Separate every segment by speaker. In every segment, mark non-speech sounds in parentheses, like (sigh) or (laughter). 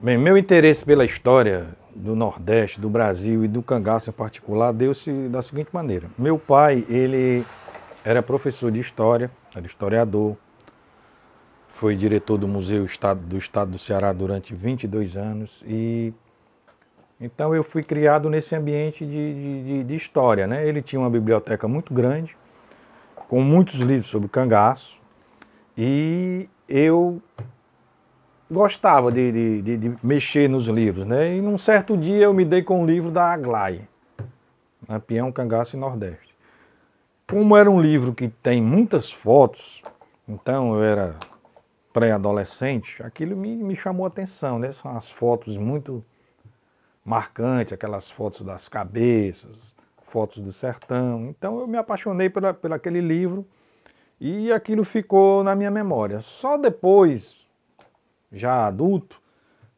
Speaker 1: Bem, meu interesse pela história do Nordeste, do Brasil e do cangaço em particular deu-se da seguinte maneira. Meu pai, ele era professor de história, era historiador, foi diretor do Museu do Estado do Ceará durante 22 anos e então eu fui criado nesse ambiente de, de, de história, né? Ele tinha uma biblioteca muito grande, com muitos livros sobre cangaço e eu gostava de, de, de, de, mexer nos livros, né? E num certo dia eu me dei com um livro da Aglai, Lampião, Cangaço e Nordeste. Como era um livro que tem muitas fotos, então eu era pré-adolescente, aquilo me, me chamou a atenção, né? São as fotos muito marcantes, aquelas fotos das cabeças, fotos do sertão. Então eu me apaixonei pela, pela aquele livro e aquilo ficou na minha memória. Só depois já adulto,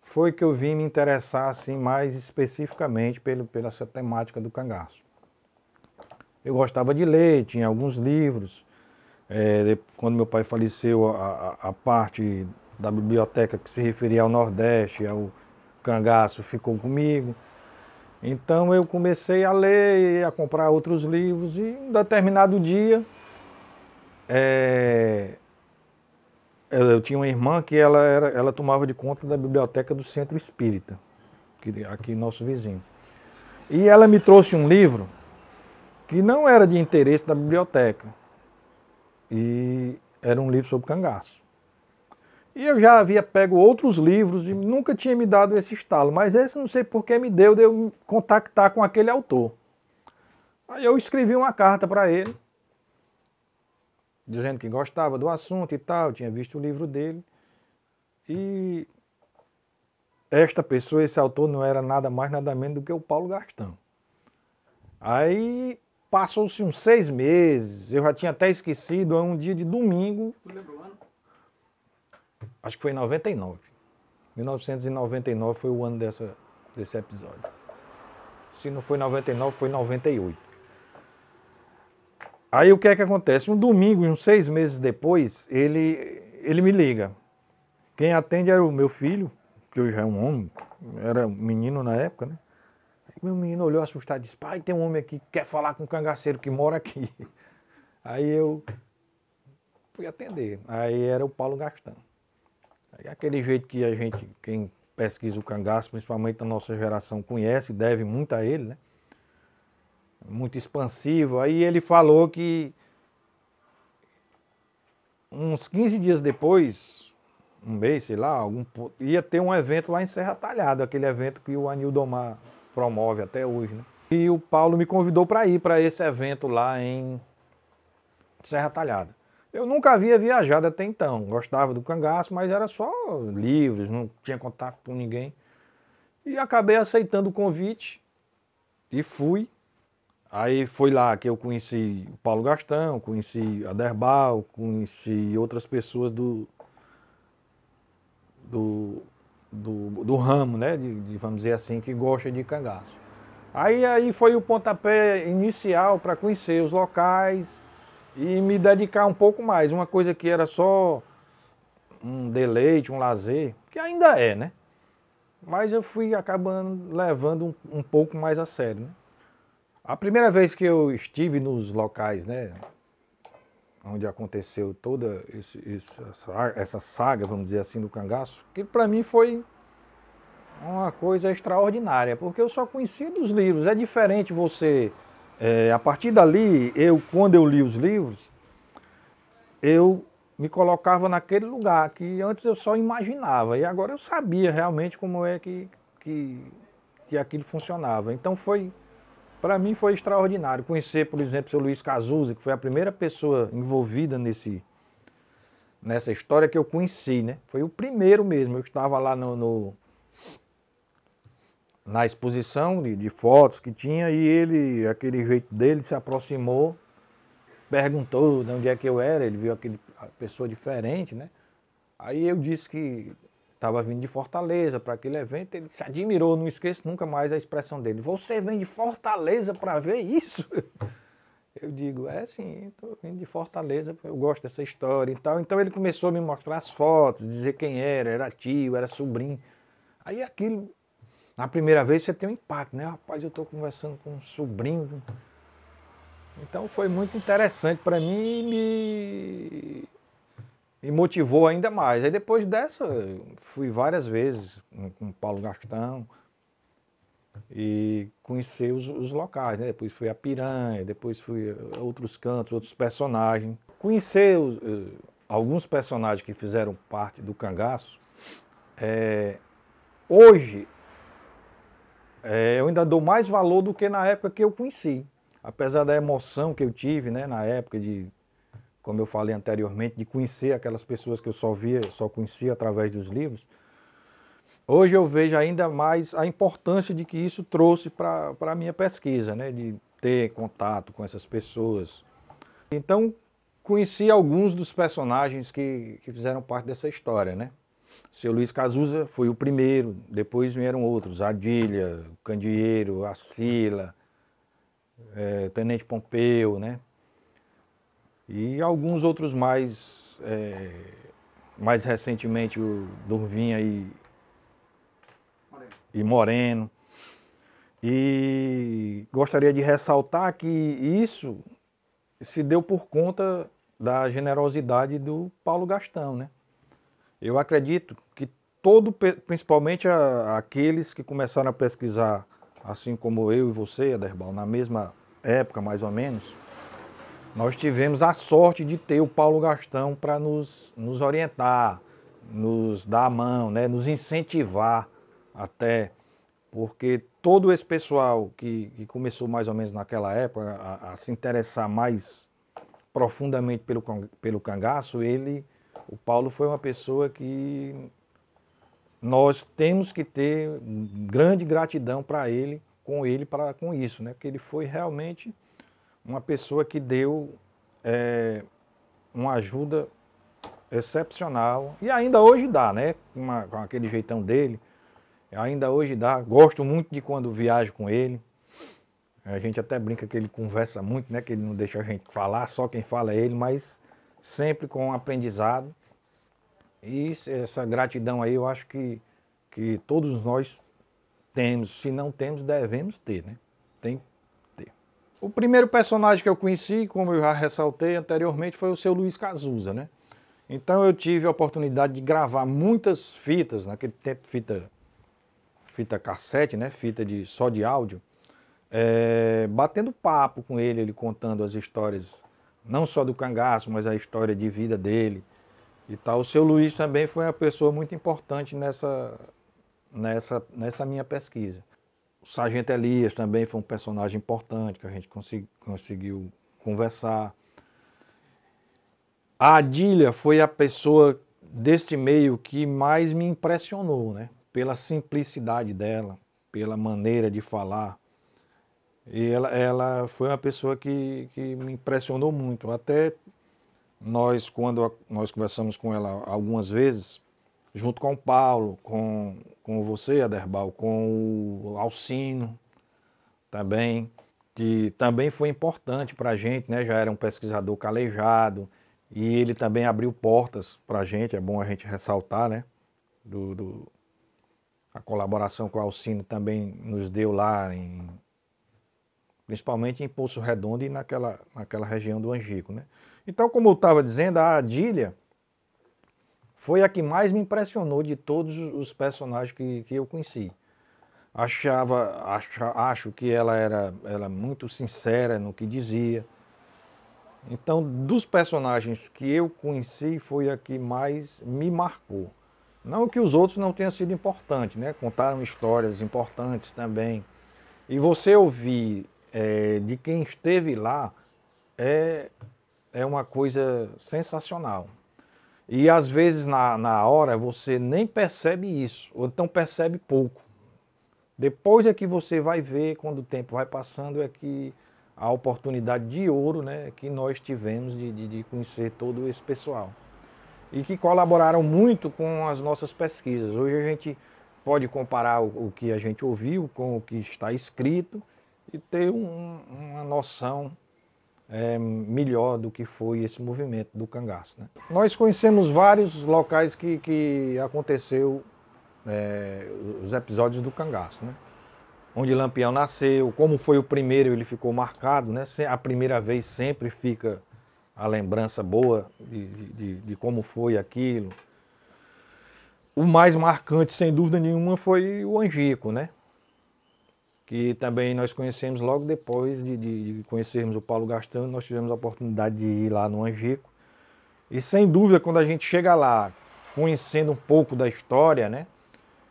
Speaker 1: foi que eu vim me interessar assim mais especificamente pelo, pela essa temática do cangaço. Eu gostava de ler, tinha alguns livros. É, quando meu pai faleceu, a, a, a, parte da biblioteca que se referia ao Nordeste, ao cangaço, ficou comigo. Então eu comecei a ler e a comprar outros livros e um determinado dia é, eu tinha uma irmã que ela, era, ela tomava de conta da biblioteca do Centro Espírita, que, aqui nosso vizinho. E ela me trouxe um livro que não era de interesse da biblioteca. E era um livro sobre cangaço. E eu já havia pego outros livros e nunca tinha me dado esse estalo, mas esse não sei por que me deu de eu contactar com aquele autor. Aí eu escrevi uma carta para ele dizendo que gostava do assunto e tal, tinha visto o livro dele. E esta pessoa, esse autor, não era nada mais, nada menos do que o Paulo Gastão. Aí passou-se uns seis meses, eu já tinha até esquecido, é um dia de domingo. Tu lembra o ano? Acho que foi em 99. 1999 foi o ano dessa, desse episódio. Se não foi 99, foi 98. Aí o que é que acontece? Um domingo, uns seis meses depois, ele, ele me liga. Quem atende era o meu filho, que hoje é um homem, era um menino na época, né? Meu menino olhou assustado e disse: Pai, tem um homem aqui que quer falar com um cangaceiro que mora aqui. (laughs) Aí eu fui atender. Aí era o Paulo Gastão. Aí aquele jeito que a gente, quem pesquisa o cangaço, principalmente a nossa geração, conhece, deve muito a ele, né? muito expansivo. Aí ele falou que uns 15 dias depois, um mês, sei lá, algum, ia ter um evento lá em Serra Talhada, aquele evento que o Anildo Omar promove até hoje, né? E o Paulo me convidou para ir para esse evento lá em Serra Talhada. Eu nunca havia viajado até então, gostava do cangaço, mas era só livros, não tinha contato com ninguém. E acabei aceitando o convite e fui Aí foi lá que eu conheci o Paulo Gastão, conheci a Derbal, conheci outras pessoas do, do, do, do ramo, né? De, de, vamos dizer assim, que gosta de cangaço. Aí, aí foi o pontapé inicial para conhecer os locais e me dedicar um pouco mais. Uma coisa que era só um deleite, um lazer, que ainda é, né? Mas eu fui acabando levando um, um pouco mais a sério, né? A primeira vez que eu estive nos locais, né, onde aconteceu toda esse, esse, essa, saga, vamos dizer assim, do cangaço, que para mim foi uma coisa extraordinária, porque eu só conhecia dos livros. É diferente você, é, a partir dali, eu quando eu li os livros, eu me colocava naquele lugar que antes eu só imaginava e agora eu sabia realmente como é que, que, que aquilo funcionava. Então foi para mim foi extraordinário conhecer, por exemplo, o seu Luiz Cazuza, que foi a primeira pessoa envolvida nesse, nessa história que eu conheci, né? Foi o primeiro mesmo. Eu estava lá no, no na exposição de, de, fotos que tinha e ele, aquele jeito dele, se aproximou, perguntou de onde é que eu era, ele viu aquele pessoa diferente, né? Aí eu disse que estava vindo de Fortaleza para aquele evento, ele se admirou, não esqueço nunca mais a expressão dele. Você vem de Fortaleza para ver isso? (laughs) Eu digo, é sim, estou vindo de Fortaleza, eu gosto dessa história e tal. Então ele começou a me mostrar as fotos, dizer quem era, era tio, era sobrinho. Aí aquilo, na primeira vez você tem um impacto, né? Rapaz, eu estou conversando com um sobrinho. Então foi muito interessante para mim e me me motivou ainda mais. Aí depois dessa, fui várias vezes com o Paulo Gastão e conheci os, os locais, né? Depois fui a Piranha, depois fui a outros cantos, outros personagens. Conhecer os, eh, alguns personagens que fizeram parte do cangaço. É, hoje, é, eu ainda dou mais valor do que na época que eu conheci. Apesar da emoção que eu tive né, na época de como eu falei anteriormente, de conhecer aquelas pessoas que eu só via, só conhecia através dos livros, hoje eu vejo ainda mais a importância de que isso trouxe para a minha pesquisa, né? de ter contato com essas pessoas. Então, conheci alguns dos personagens que, que fizeram parte dessa história. Né? Seu Luiz Cazuza foi o primeiro, depois vieram outros, Adilha, Candieiro, Acila, é, eh, Tenente Pompeu, né? E alguns outros mais, é, mais recentemente, o Durvinha e Moreno. e Moreno. E gostaria de ressaltar que isso se deu por conta da generosidade do Paulo Gastão, né? Eu acredito que todo, principalmente a, aqueles que começaram a pesquisar, assim como eu e você, Aderbal, na mesma época mais ou menos, nós tivemos a sorte de ter o Paulo Gastão para nos, nos orientar, nos dar a mão, né? nos incentivar até, porque todo esse pessoal que, que começou mais ou menos naquela época a, a se interessar mais profundamente pelo, pelo cangaço, ele, o Paulo foi uma pessoa que nós temos que ter grande gratidão para ele, com ele, para com isso, né? Porque ele foi realmente uma pessoa que deu é, uma ajuda excepcional e ainda hoje dá, né? Uma, com aquele jeitão dele, ainda hoje dá. Gosto muito de quando viajo com ele. A gente até brinca que ele conversa muito, né? Que ele não deixa a gente falar, só quem fala é ele, mas sempre com um aprendizado. E essa gratidão aí eu acho que, que todos nós temos, se não temos, devemos ter, né? Tem, o primeiro personagem que eu conheci, como eu já ressaltei anteriormente, foi o seu Luiz Cazuza, né? Então eu tive a oportunidade de gravar muitas fitas, naquele tempo fita, fita cassete, né? Fita de, só de áudio, é, batendo papo com ele, ele contando as histórias, não só do cangaço, mas a história de vida dele e tal. O seu Luiz também foi uma pessoa muito importante nessa, nessa, nessa minha pesquisa. O Sargento Elias também foi um personagem importante que a gente conseguiu conversar. A Adília foi a pessoa deste meio que mais me impressionou, né? Pela simplicidade dela, pela maneira de falar. E ela, ela foi uma pessoa que, que me impressionou muito. Até nós, quando nós conversamos com ela algumas vezes, junto com o Paulo, com, com você, Aderbal, com o Alcino também, que também foi importante para a gente, né? Já era um pesquisador calejado e ele também abriu portas para a gente, é bom a gente ressaltar, né? Do, do, a colaboração com o Alcino também nos deu lá, em, principalmente em Poço Redondo e naquela, naquela região do Angico, né? Então, como eu estava dizendo, a Adília foi a que mais me impressionou de todos os personagens que, que eu conheci. Achava, acha, acho que ela era, ela é muito sincera no que dizia. Então, dos personagens que eu conheci, foi a que mais me marcou. Não que os outros não tenham sido importantes, né? Contaram histórias importantes também. E você ouvir é, de quem esteve lá é, é uma coisa sensacional. E às vezes na, na hora você nem percebe isso, ou então percebe pouco. Depois é que você vai ver, quando o tempo vai passando, é que a oportunidade de ouro né, que nós tivemos de, de, de conhecer todo esse pessoal. E que colaboraram muito com as nossas pesquisas. Hoje a gente pode comparar o, o que a gente ouviu com o que está escrito e ter um, uma noção é, melhor do que foi esse movimento do cangaço. Né? Nós conhecemos vários locais que, que aconteceu é, os episódios do cangaço, né? onde Lampião nasceu, como foi o primeiro, ele ficou marcado, né? a primeira vez sempre fica a lembrança boa de, de, de como foi aquilo. O mais marcante, sem dúvida nenhuma, foi o Angico, né? que também nós conhecemos logo depois de, de conhecermos o Paulo Gastão, nós tivemos a oportunidade de ir lá no Angico. E sem dúvida, quando a gente chega lá, conhecendo um pouco da história, né?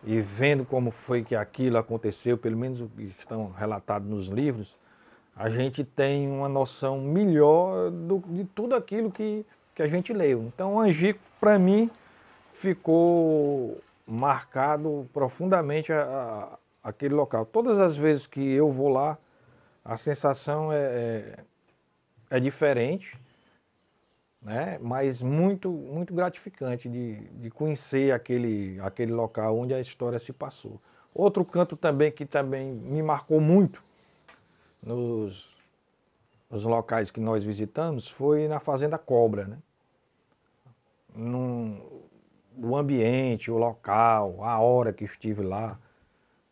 Speaker 1: E vendo como foi que aquilo aconteceu, pelo menos o que estão relatados nos livros, a gente tem uma noção melhor do, de tudo aquilo que, que a gente leu. Então, o Angico, para mim, ficou marcado profundamente a, aquele local. Todas as vezes que eu vou lá, a sensação é, é, é diferente, né? mas muito, muito gratificante de, de conhecer aquele, aquele local onde a história se passou. Outro canto também que também me marcou muito nos, nos locais que nós visitamos foi na Fazenda Cobra. Né? Num, o ambiente, o local, a hora que estive lá,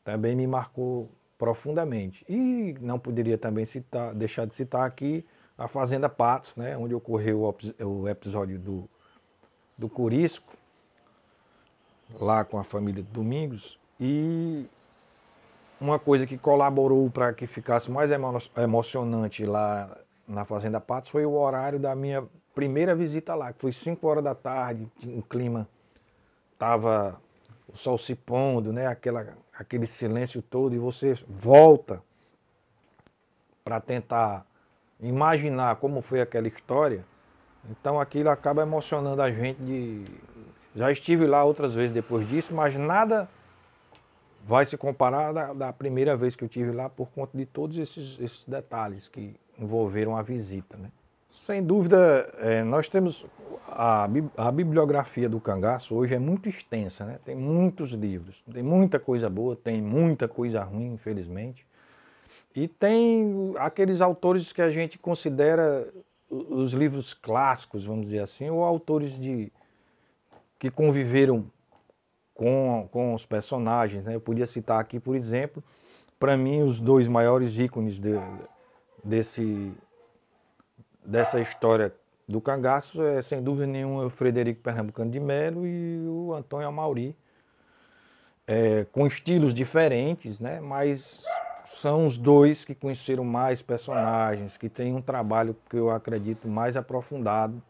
Speaker 1: também me marcou profundamente. E não poderia também citar, deixar de citar aqui a Fazenda Patos, né, onde ocorreu o episódio do, do Curisco, lá com a família Domingos, e uma coisa que colaborou para que ficasse mais emo emocionante lá na Fazenda Patos foi o horário da minha primeira visita lá, que foi 5 horas da tarde, o clima estava o sol se pondo, né? Aquela, aquele silêncio todo, e você volta para tentar imaginar como foi aquela história, então aquilo acaba emocionando a gente de. Já estive lá outras vezes depois disso, mas nada vai se comparar da, da primeira vez que eu tive lá por conta de todos esses, esses detalhes que envolveram a visita, né? Sem dúvida, é, nós temos a, a, bibliografia do cangaço hoje é muito extensa, né? tem muitos livros, tem muita coisa boa, tem muita coisa ruim, infelizmente. E tem aqueles autores que a gente considera os livros clássicos, vamos dizer assim, ou autores de, que conviveram com, com os personagens. Né? Eu podia citar aqui, por exemplo, para mim, os dois maiores ícones de, desse dessa história do cangaço é, sem dúvida nenhuma, o Frederico Pernambucano de Melo e o Antônio Amauri, é, com estilos diferentes, né? mas são os dois que conheceram mais personagens, que têm um trabalho que eu acredito mais aprofundado.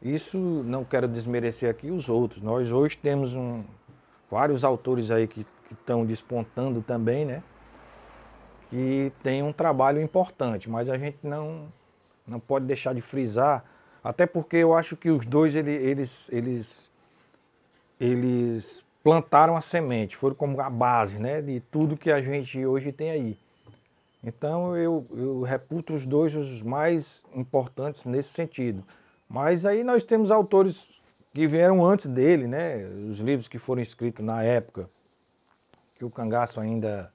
Speaker 1: Isso não quero desmerecer aqui os outros. Nós hoje temos um, vários autores aí que estão despontando também, né? Que tem um trabalho importante, mas a gente não não pode deixar de frisar, até porque eu acho que os dois ele, eles, eles, eles plantaram a semente, foram como a base né, de tudo que a gente hoje tem aí. Então eu, eu reputo os dois os mais importantes nesse sentido. Mas aí nós temos autores que vieram antes dele, né? Os livros que foram escritos na época que o cangaço ainda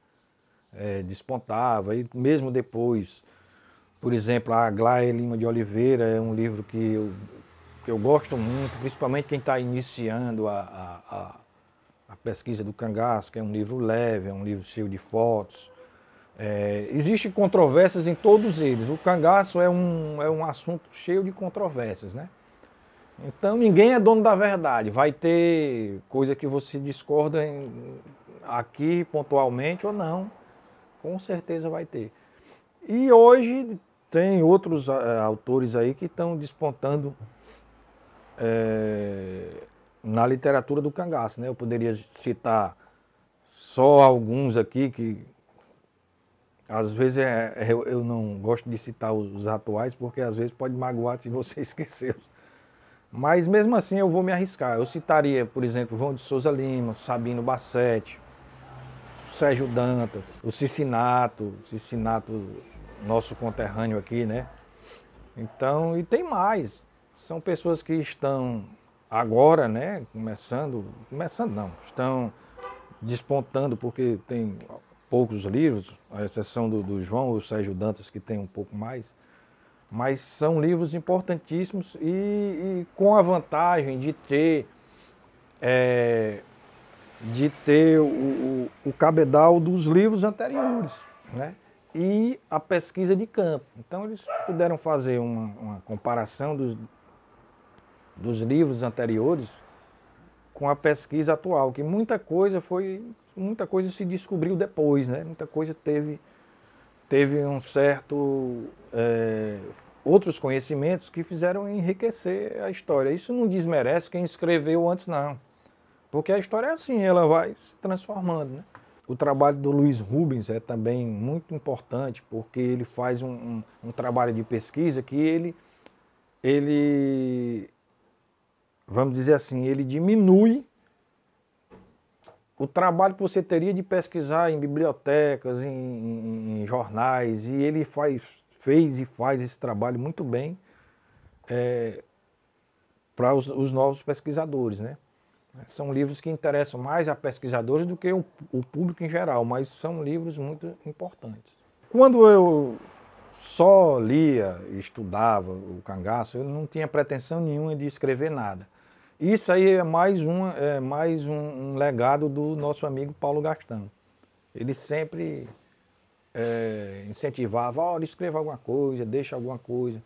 Speaker 1: é, despontava, e mesmo depois por exemplo, a Aglaia Lima de Oliveira é um livro que eu, que eu gosto muito, principalmente quem está iniciando a, a, a, a, pesquisa do cangaço, que é um livro leve, é um livro cheio de fotos. É, Existem controvérsias em todos eles. O cangaço é um, é um assunto cheio de controvérsias, né? Então ninguém é dono da verdade. Vai ter coisa que você discorda em, aqui pontualmente ou não. Com certeza vai ter. E hoje tem outros é, autores aí que estão despontando é, na literatura do cangaço. Né? Eu poderia citar só alguns aqui que às vezes é, é, eu, eu, não gosto de citar os, os atuais, porque às vezes pode magoar se você (laughs) esquecer. Mas mesmo assim eu vou me arriscar. Eu citaria, por exemplo, João de Souza Lima, Sabino Bassetti, Sérgio Dantas, o Cicinato, Cicinato nosso conterrâneo aqui, né? Então, e tem mais. São pessoas que estão agora, né, começando, começando não, estão despontando porque tem poucos livros, à exceção do, do João ou Sérgio Dantas que tem um pouco mais, mas são livros importantíssimos e, e com a vantagem de ter é, de ter o, o, o cabedal dos livros anteriores, né? e a pesquisa de campo. Então eles puderam fazer uma, uma comparação dos, dos livros anteriores com a pesquisa atual, que muita coisa foi muita coisa se descobriu depois, né? Muita coisa teve teve um certo é, outros conhecimentos que fizeram enriquecer a história. Isso não desmerece quem escreveu antes não, porque a história é assim, ela vai se transformando, né? O trabalho do Luiz Rubens é também muito importante, porque ele faz um, um, um trabalho de pesquisa que ele, ele, vamos dizer assim, ele diminui o trabalho que você teria de pesquisar em bibliotecas, em, em, em, jornais, e ele faz, fez e faz esse trabalho muito bem é, para os, os, novos pesquisadores, né? São livros que interessam mais a pesquisadores do que o, público em geral, mas são livros muito importantes. Quando eu só lia e estudava o cangaço, eu não tinha pretensão nenhuma de escrever nada. Isso aí é mais, um, é mais um, um legado do nosso amigo Paulo Gastão. Ele sempre é, incentivava, olha, escreva alguma coisa, deixa alguma coisa.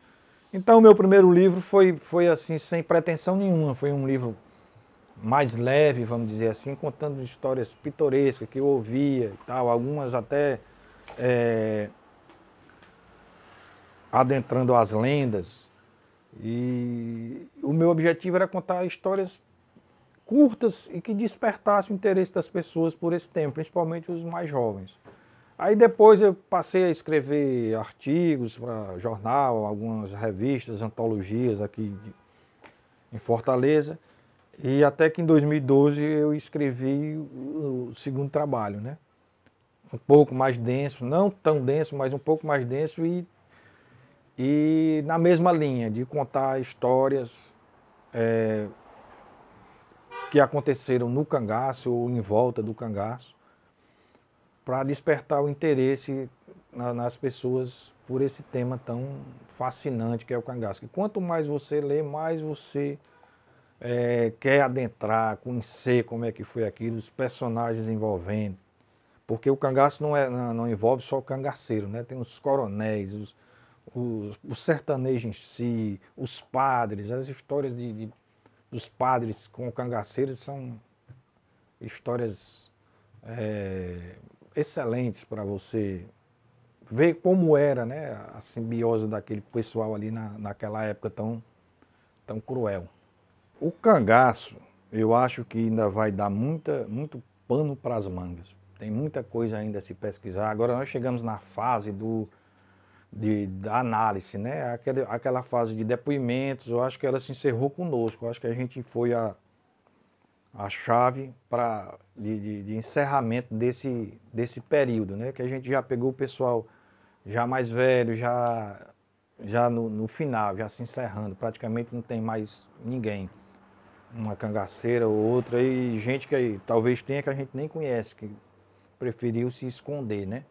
Speaker 1: Então, meu primeiro livro foi, foi assim, sem pretensão nenhuma. Foi um livro mais leve, vamos dizer assim, contando histórias pitorescas que eu ouvia e tal, algumas até é, adentrando as lendas. E o meu objetivo era contar histórias curtas e que despertassem o interesse das pessoas por esse tempo, principalmente os mais jovens. Aí depois eu passei a escrever artigos para jornal, algumas revistas, antologias aqui em Fortaleza. E até que em 2012 eu escrevi o segundo trabalho, né? Um pouco mais denso, não tão denso, mas um pouco mais denso e, e na mesma linha de contar histórias é, que aconteceram no cangaço ou em volta do cangaço para despertar o interesse na, nas pessoas por esse tema tão fascinante que é o cangaço. Que quanto mais você lê, mais você é, quer adentrar, conhecer como é que foi aquilo, os personagens envolvendo. Porque o cangaço não, é, não, não envolve só o cangaceiro, né? Tem os coronéis, os, os, o sertanejo em si, os padres, as histórias de, de dos padres com o cangaceiro são histórias é, excelentes para você ver como era né, a simbiose daquele pessoal ali na, naquela época tão, tão cruel o cangaço, eu acho que ainda vai dar muita, muito pano para as mangas. Tem muita coisa ainda a se pesquisar. Agora nós chegamos na fase do, de, da análise, né? Aquela, aquela fase de depoimentos, eu acho que ela se encerrou conosco. Eu acho que a gente foi a, a chave pra, de, de, de encerramento desse, desse período, né? Que a gente já pegou o pessoal já mais velho, já, já no, no final, já se encerrando. Praticamente não tem mais ninguém uma cangaceira ou outra, e gente que talvez tenha que a gente nem conhece, que preferiu se esconder, né?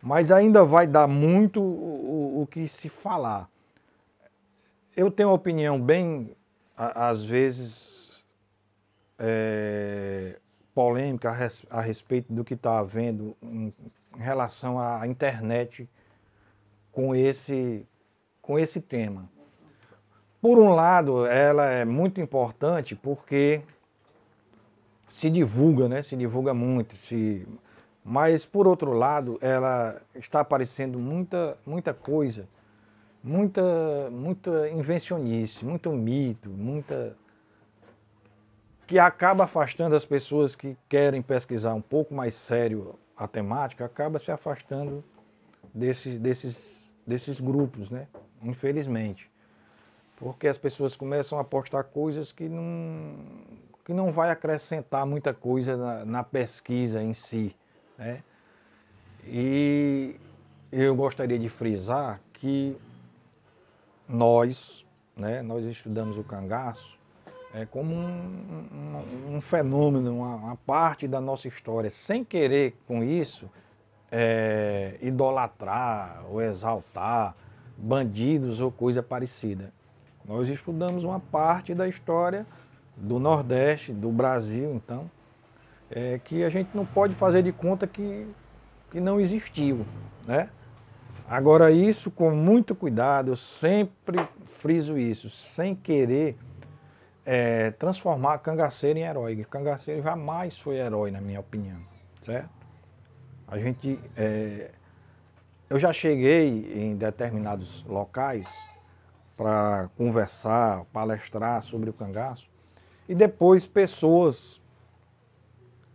Speaker 1: Mas ainda vai dar muito o, o, que se falar. Eu tenho uma opinião bem, a, às vezes, é, polêmica a, res, a, respeito do que está havendo em, em relação à internet com esse, com esse tema. Por um lado, ela é muito importante porque se divulga, né? Se divulga muito, se mas por outro lado, ela está aparecendo muita muita coisa, muita muita invencionice, muito mito, muita que acaba afastando as pessoas que querem pesquisar um pouco mais sério a temática, acaba se afastando desses desses desses grupos, né? Infelizmente porque as pessoas começam a postar coisas que não, que não vai acrescentar muita coisa na, na pesquisa em si. Né? E eu gostaria de frisar que nós, né, nós estudamos o cangaço é, como um, um, um fenômeno, uma, uma, parte da nossa história, sem querer com isso é, idolatrar ou exaltar bandidos ou coisa parecida. Nós estudamos uma parte da história do Nordeste, do Brasil, então, é, que a gente não pode fazer de conta que, que não existiu, né? Agora, isso com muito cuidado, eu sempre friso isso, sem querer é, transformar cangaceiro em herói. Cangaceiro jamais foi herói, na minha opinião, certo? A gente. É, eu já cheguei em determinados locais para conversar, palestrar sobre o cangaço, e depois pessoas,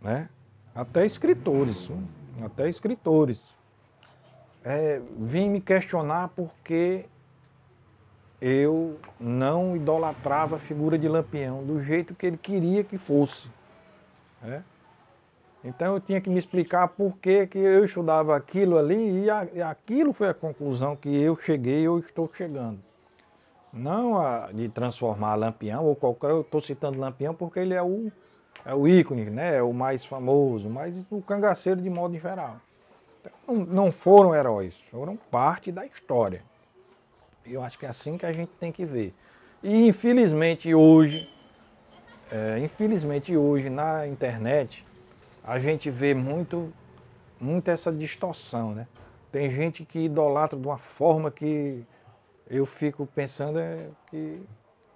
Speaker 1: né, até escritores, até escritores, é, vim me questionar porque eu não idolatrava a figura de Lampião do jeito que ele queria que fosse. Né? Então eu tinha que me explicar por que, que eu estudava aquilo ali e, a, e aquilo foi a conclusão que eu cheguei eu estou chegando. Não a, de transformar Lampião ou qualquer. Eu estou citando Lampião porque ele é o, é o ícone, né? É o mais famoso, mas o cangaceiro de modo geral. Não, não foram heróis, foram parte da história. Eu acho que é assim que a gente tem que ver. E infelizmente hoje, é, infelizmente hoje na internet, a gente vê muito, muito essa distorção, né? Tem gente que idolatra de uma forma que eu fico pensando é que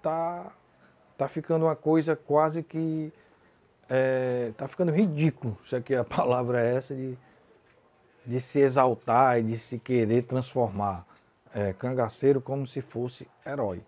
Speaker 1: tá, tá ficando uma coisa quase que. É, tá ficando ridículo, se é que a (laughs) palavra é essa, de, de se exaltar e de se querer transformar é, cangaceiro como se fosse herói.